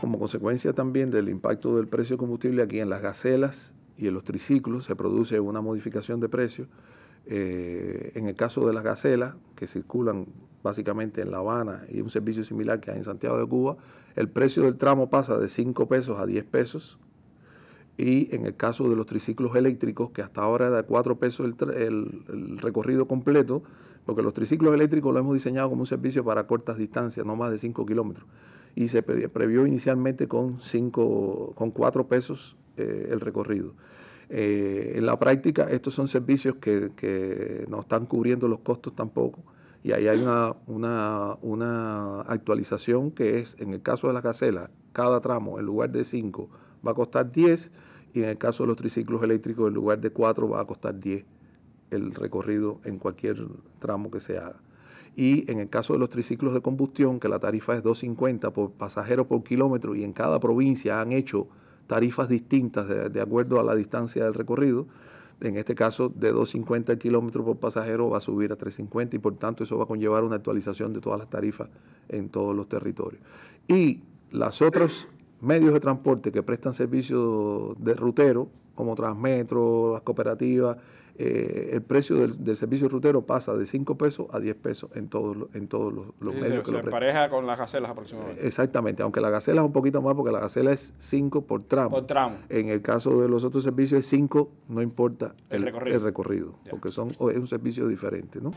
Como consecuencia también del impacto del precio de combustible aquí en las gacelas y en los triciclos se produce una modificación de precio. Eh, en el caso de las gacelas, que circulan básicamente en La Habana y un servicio similar que hay en Santiago de Cuba, el precio del tramo pasa de 5 pesos a 10 pesos y en el caso de los triciclos eléctricos, que hasta ahora da 4 pesos el, recorrido completo, porque los triciclos eléctricos lo hemos diseñado como un servicio para cortas distancias, no más de 5 kilómetros. Y se previó inicialmente con, 5, con 4 pesos eh, el recorrido. Eh, en la práctica, estos son servicios que, no están cubriendo los costos tampoco. Y ahí hay una, una actualización que es, en el caso de la casela, cada tramo, en lugar de 5, va a costar 10 y en el caso de los triciclos eléctricos en lugar de 4 va a costar 10 el recorrido en cualquier tramo que se haga. Y en el caso de los triciclos de combustión, que la tarifa es 2.50 por pasajero por kilómetro y en cada provincia han hecho tarifas distintas de, acuerdo a la distancia del recorrido, en este caso de 2.50 el kilómetro por pasajero va a subir a 3.50 y por tanto eso va a conllevar una actualización de todas las tarifas en todos los territorios. Y las otras medios de transporte que prestan servicios de rutero, como Transmetro, las cooperativas, eh, el precio del, servicio rutero pasa de 5 pesos a 10 pesos en todos en todos los, medios se, que se pareja con las gacelas aproximadamente. Exactamente, aunque la gacela es un poquito más porque la gacela es 5 por tramo. En el caso de los otros servicios es 5, no importa el, recorrido, porque son, es un servicio diferente, ¿no?